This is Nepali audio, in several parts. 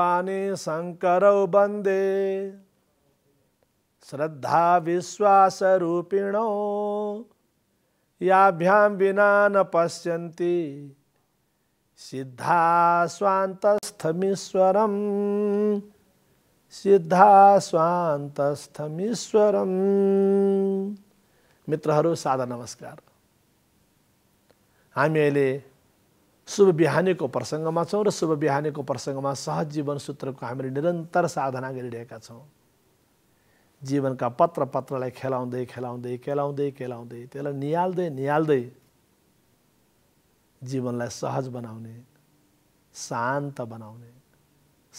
पाने शंकर बंदे श्रद्धा विश्वास रूपिणो याभ्याम विना न पश्यन्ति सिद्धा स्वांतस्थमीश्वर सिद्धा स्वांतस्थमीश्वर मित्रहरू सादा नमस्कार हामी शुभ बिहानीको प्रसङ्गमा छौँ र शुभ बिहानीको प्रसङ्गमा सहज जीवन सूत्रको हामीले निरन्तर साधना गरिरहेका छौँ जीवनका पत्र पत्रलाई खेलाउँदै खेलाउँदै खेलाउँदै खेलाउँदै त्यसलाई निहाल्दै निहाल्दै जीवनलाई सहज बनाउने शान्त बनाउने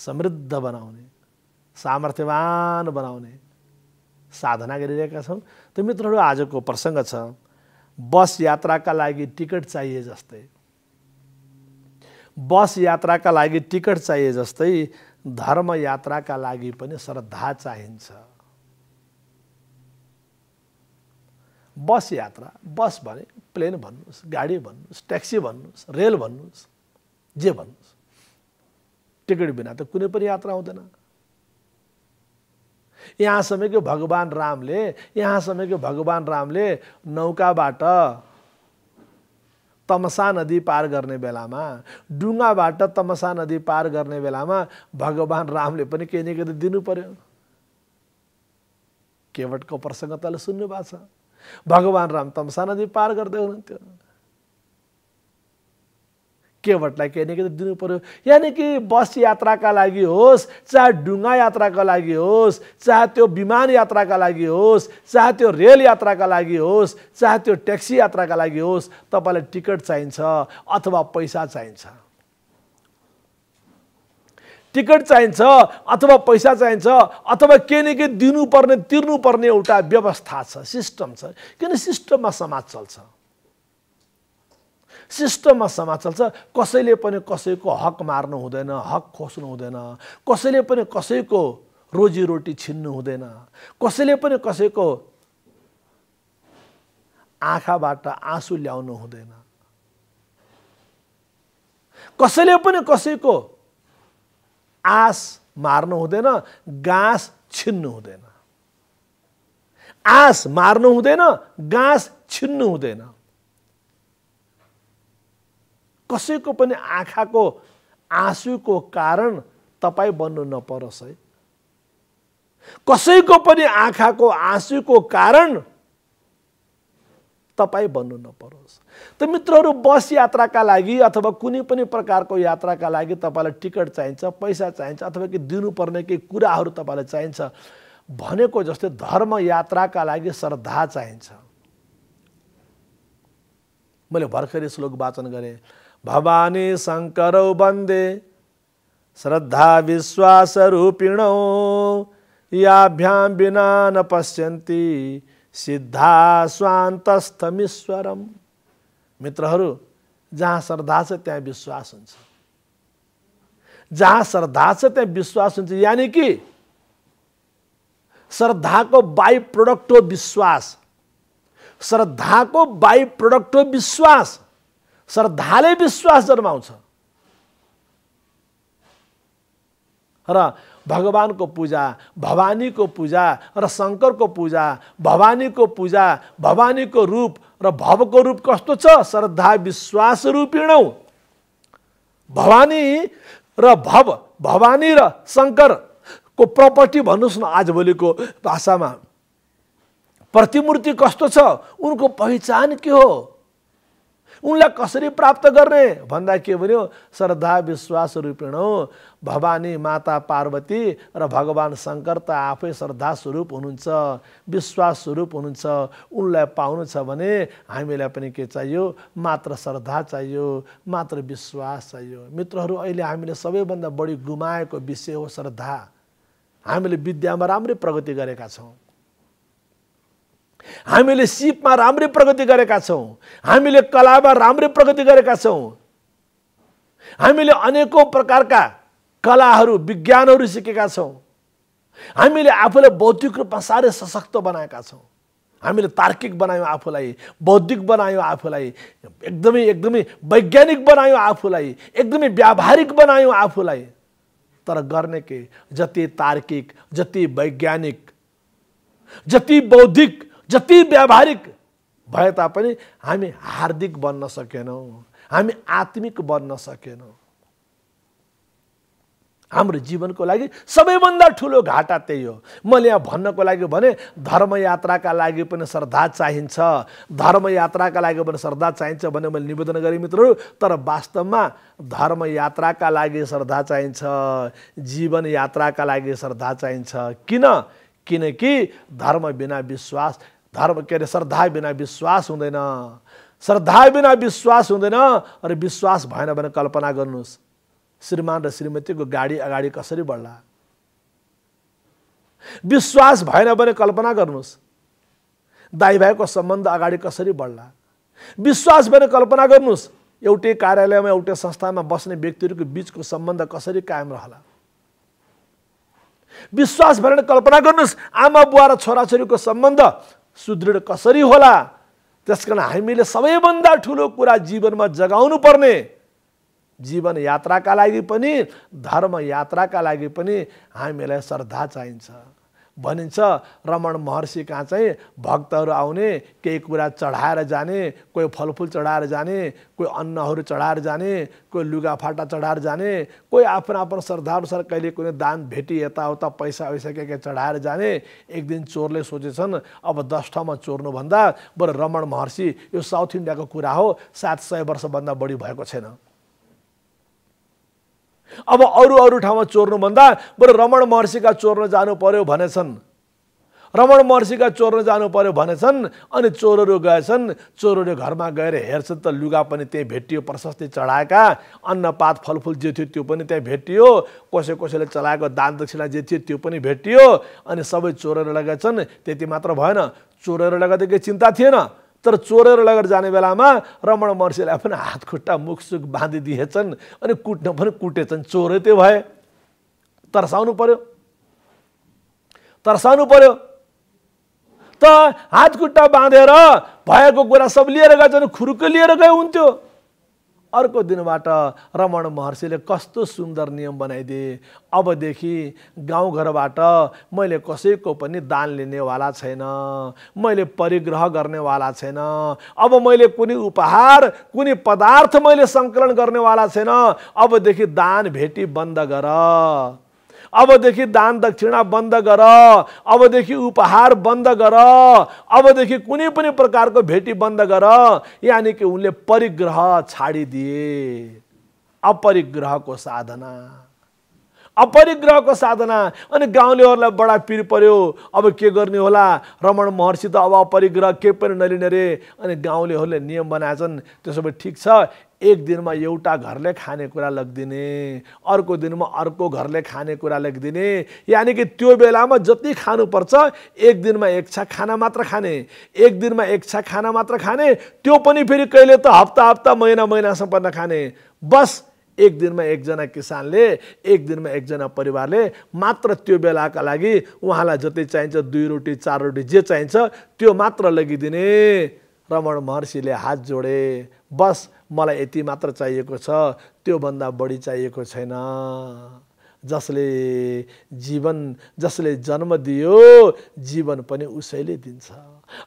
समृद्ध बनाउने सामर्थ्यवान बनाउने साधना गरिरहेका छौँ त मित्रहरू आजको प्रसङ्ग छ बस यात्राका लागि टिकट चाहिए जस्तै बस यात्राका लागि टिकट चाहिए जस्तै धर्म यात्राका लागि पनि श्रद्धा चाहिन्छ बस यात्रा बस भने प्लेन भन्नुहोस् गाडी भन्नुहोस् ट्याक्सी भन्नुहोस् रेल भन्नुहोस् जे भन्नुहोस् टिकट बिना त कुनै पनि यात्रा हुँदैन यहाँसम्म कि भगवान् रामले यहाँसम्मको भगवान् रामले नौकाबाट तमसा नदी पार गर्ने बेलामा डुङ्गाबाट तमसा नदी पार गर्ने बेलामा भगवान् रामले पनि केही न केही दिनु पर्यो केवटको प्रसङ्ग तल सुन्नु भएको छ भगवान् राम तमसा नदी पार गर्दै हुनुहुन्थ्यो केवटलाई केही न केही त दिनु पऱ्यो यानि कि बस यात्राका लागि होस् चाहे डुङ्गा यात्राका लागि होस् चाहे त्यो विमान यात्राका लागि होस् चाहे त्यो रेल यात्राका लागि होस् चाहे त्यो ट्याक्सी यात्राका लागि होस् तपाईँलाई टिकट चाहिन्छ अथवा पैसा चाहिन्छ टिकट चाहिन्छ अथवा पैसा चाहिन्छ अथवा केही न केही दिनुपर्ने तिर्नुपर्ने एउटा व्यवस्था छ सिस्टम छ किन सिस्टममा समाज चल्छ सिस्टममा समाज चल्छ कसैले पनि कसैको हक मार्नु हुँदैन हक खोस्नु हुँदैन कसैले पनि कसैको रोजीरोटी छिन्नु हुँदैन कसैले पनि कसैको आँखाबाट आँसु ल्याउनु हुँदैन कसैले पनि कसैको आस मार्नु हुँदैन गाँस छिन्नु हुँदैन आस मार्नु हुँदैन गाँस छिन्नु हुँदैन कसैको पनि आँखाको आँसुको कारण तपाईँ बन्नु नपरोस् है कसैको पनि आँखाको आँसुको कारण तपाईँ बन्नु नपरोस् त मित्रहरू बस यात्राका लागि अथवा कुनै पनि प्रकारको यात्राका लागि तपाईँलाई टिकट चाहिन्छ पैसा चाहिन्छ अथवा कि दिनुपर्ने केही कुराहरू तपाईँलाई चाहिन्छ भनेको जस्तै धर्म यात्राका लागि श्रद्धा चाहिन्छ मैले भर्खरै श्लोक वाचन गरेँ भवानी शंकर वंदे श्रद्धा विश्वास रूपिण याभ्याम बिना न पश्यन्ति सिद्धा स्वांतस्थमीश्वरम मित्र जहाँ श्रद्धा से त्या विश्वास जहाँ श्रद्धा से त्या विश्वास हुन्छ यानि कि को बाई प्रोडक्ट हो विश्वास को बाई प्रोडक्ट हो विश्वास श्रद्धाले विश्वास जन्माउँछ र भगवानको पूजा भवानीको पूजा र शङ्करको पूजा भवानीको पूजा भवानीको रूप र भवको रूप कस्तो छ श्रद्धा विश्वास रूपिणौ भवानी र भव भवानी र शङ्करको प्रपर्टी भन्नुहोस् न आजभोलिको भाषामा प्रतिमूर्ति कस्तो छ उनको पहिचान के हो उनलाई कसरी प्राप्त गर्ने भन्दा के भन्यो श्रद्धा विश्वास रूपेण भवानी माता पार्वती र भगवान् शङ्कर त आफै श्रद्धा स्वरूप हुनुहुन्छ विश्वास स्वरूप हुनुहुन्छ उनलाई पाउनु छ भने हामीलाई पनि के चाहियो मात्र श्रद्धा चाहियो मात्र विश्वास चाहियो मित्रहरू अहिले हामीले सबैभन्दा बढी गुमाएको विषय हो श्रद्धा हामीले विद्यामा राम्रै प्रगति गरेका छौँ हामीले सिपमा राम्रै प्रगति गरेका छौँ हामीले कलामा राम्रै प्रगति गरेका छौँ हामीले अनेकौँ प्रकारका कलाहरू विज्ञानहरू सिकेका छौँ हामीले आफूलाई बौद्धिक रूपमा साह्रै सशक्त बनाएका छौँ हामीले तार्किक बनायौँ आफूलाई बौद्धिक बनायौँ आफूलाई एकदमै एकदमै वैज्ञानिक बनायौँ आफूलाई एकदमै व्यावहारिक बनायौँ आफूलाई तर गर्ने के जति तार्किक जति वैज्ञानिक जति बौद्धिक जति व्यावहारिक भए तापनि हामी हार्दिक बन्न सकेनौँ हामी आत्मिक बन्न सकेनौँ हाम्रो जीवनको लागि सबैभन्दा ठुलो घाटा त्यही हो मैले यहाँ भन्नको लागि भने धर्मयात्राका लागि पनि श्रद्धा चाहिन्छ धर्मयात्राका लागि पनि श्रद्धा चाहिन्छ भने मैले निवेदन गरेँ मित्रहरू तर वास्तवमा धर्मयात्राका लागि श्रद्धा चाहिन्छ जीवन यात्राका लागि श्रद्धा चाहिन्छ किन किनकि धर्म बिना विश्वास धर्म के अरे श्रद्धा बिना विश्वास हुँदैन श्रद्धा बिना विश्वास हुँदैन अरे विश्वास भएन भने कल्पना गर्नुहोस् श्रीमान र श्रीमतीको गाडी अगाडि कसरी बढ्ला विश्वास भएन भने कल्पना गर्नुहोस् दाई भाइको सम्बन्ध अगाडि कसरी बढ्ला विश्वास भने कल्पना गर्नुहोस् एउटै कार्यालयमा एउटै संस्थामा बस्ने व्यक्तिहरूको बिचको सम्बन्ध कसरी कायम रहला विश्वास भएर कल्पना गर्नुहोस् आमा बुवा र छोराछोरीको सम्बन्ध सुदृढ कसरी होला कारण हामीले सबैभन्दा ठुलो कुरा जीवनमा जगाउनु पर्ने जीवन यात्राका लागि पनि धर्म यात्राका लागि पनि हामीलाई श्रद्धा चाहिन्छ भनिन्छ रमण महर्षि कहाँ चाहिँ भक्तहरू आउने केही कुरा चढाएर जाने कोही फलफुल चढाएर जाने कोही अन्नहरू चढाएर जाने कोही लुगाफाटा चढाएर जाने कोही आफ्नो आफ्नो श्रद्धाअनुसार कहिले कुनै दान भेटी यताउता पैसा वैसा के के चढाएर जाने एक दिन चोरले सोचेछन् अब दस ठाउँमा चोर्नुभन्दा बरु रमण महर्षि यो साउथ इन्डियाको कुरा हो सात सय वर्षभन्दा बढी भएको छैन अब अरू अरू ठाउँमा चोर्नुभन्दा बरु रमण महर्षिका चोर्न जानु पर्यो भनेछन् रमण महर्षिका चोर्न जानु पर्यो भनेछन् अनि चोरहरू गएछन् चोरहरू घरमा गएर हेर्छन् त लुगा पनि त्यहीँ भेटियो प्रशस्तै चढाएका अन्नपात फलफुल जे थियो त्यो पनि त्यहीँ भेटियो कसै कसैले चलाएको दान दक्षिणा जे थियो त्यो पनि भेटियो अनि सबै चोरेर लगाएछन् त्यति मात्र भएन चोरेर लगाएदेखि चिन्ता थिएन तर चोरेर लगेर जाने बेलामा रमण महर्षिलाई पनि हात खुट्टा मुखसुख बाँधिदिएछन् अनि कुट्न पनि कुटेछन् चोरै त्यो भए तर्साउनु पर्यो तर्साउनु पर्यो त हात खुट्टा बाँधेर भएको कुरा सब लिएर गएछन् खुरुकै लिएर गए हुन्थ्यो अर्को दिनबाट रमण महर्षिले कस्तो सुन्दर नियम बनाइदिए अबदेखि गाउँघरबाट मैले कसैको पनि दान लिनेवाला छैन मैले परिग्रह गर्नेवाला छैन अब मैले कुनै उपहार कुनै पदार्थ मैले सङ्कलन गर्नेवाला छैन अबदेखि दान भेटी बन्द गर अबदेखि दान दक्षिणा बन्द गर अबदेखि उपहार बन्द गर अबदेखि कुनै पनि प्रकारको भेटी बन्द गर यानि कि उनले परिग्रह छाडिदिए अपरिग्रहको साधना अपरिग्रहको साधना अनि गाउँलेहरूलाई बडा पिर पर्यो अब के गर्ने होला रमण महर्षि त अब अपरिग्रह केही पनि नलिने रे अनि गाउँलेहरूले नियम बनाएछन् त्यसो भए ठिक छ एक दिनमा एउटा घरले खानेकुरा लगिदिने अर्को दिनमा अर्को घरले खानेकुरा लगिदिने यानि कि त्यो बेलामा जति खानुपर्छ एक दिनमा एक छा खाना मात्र खाने एक दिनमा एक छा खाना मात्र खाने त्यो पनि फेरि कहिले त हप्ता हप्ता महिना महिनासम्म नखाने बस एक दिनमा एकजना किसानले एक दिनमा एकजना परिवारले मात्र त्यो बेलाका लागि उहाँलाई जति चाहिन्छ दुई रोटी चार रोटी जे चाहिन्छ त्यो मात्र लगिदिने रमण महर्षिले हात जोडे बस मलाई यति मात्र चाहिएको छ त्योभन्दा बढी चाहिएको छैन जसले जीवन जसले जन्म दियो जीवन पनि उसैले दिन्छ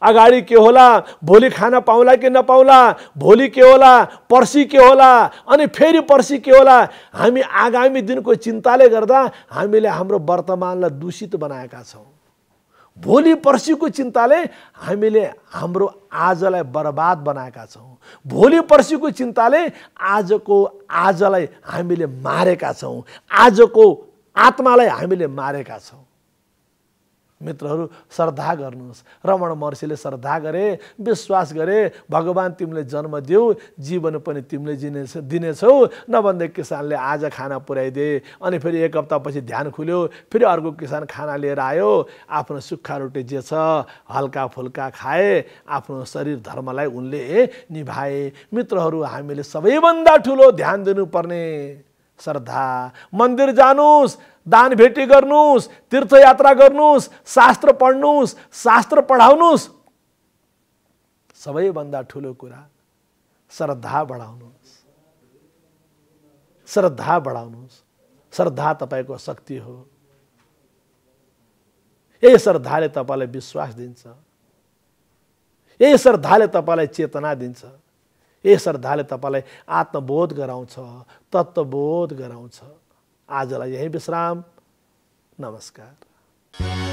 अगाडि के होला भोलि खान पाउला कि नपाउला भोलि के होला पर्सि के होला अनि फेरि पर्सि के होला हामी आगामी दिनको चिन्ताले गर्दा हामीले हाम्रो वर्तमानलाई दूषित बनाएका छौँ भोलि पर्सिको चिन्ताले हामीले हाम्रो आजलाई बर्बाद बनाएका छौँ भोलि पर्सिको चिन्ताले आजको आजलाई हामीले मारेका छौँ आजको आत्मालाई हामीले मारेका छौँ मित्रहरू श्रद्धा गर्नुहोस् रमण महर्षिले श्रद्धा गरे विश्वास गरे भगवान् तिमीले जन्म दिऊ जीवन पनि तिमीले जिने दिनेछौ नभन्दै किसानले आज खाना पुर्याइदिए अनि फेरि एक हप्तापछि ध्यान खुल्यो फेरि अर्को किसान खाना लिएर आयो आफ्नो सुक्खा रोटी जे छ हल्का फुल्का खाए आफ्नो शरीर धर्मलाई उनले निभाए मित्रहरू हामीले सबैभन्दा ठुलो ध्यान दिनुपर्ने श्रद्धा मन्दिर जानुस् दान भेटी गर्नुहोस् तीर्थयात्रा गर्नुहोस् शास्त्र पढ्नुहोस् शास्त्र पढाउनुहोस् सबैभन्दा ठुलो कुरा श्रद्धा बढाउनुहोस् श्रद्धा बढाउनुहोस् श्रद्धा तपाईँको शक्ति हो यही श्रद्धाले तपाईँलाई विश्वास दिन्छ यही श्रद्धाले तपाईँलाई चेतना दिन्छ यही श्रद्धाले तपाईँलाई आत्मबोध गराउँछ तत्त्वबोध गराउँछ आज यहीं विश्राम नमस्कार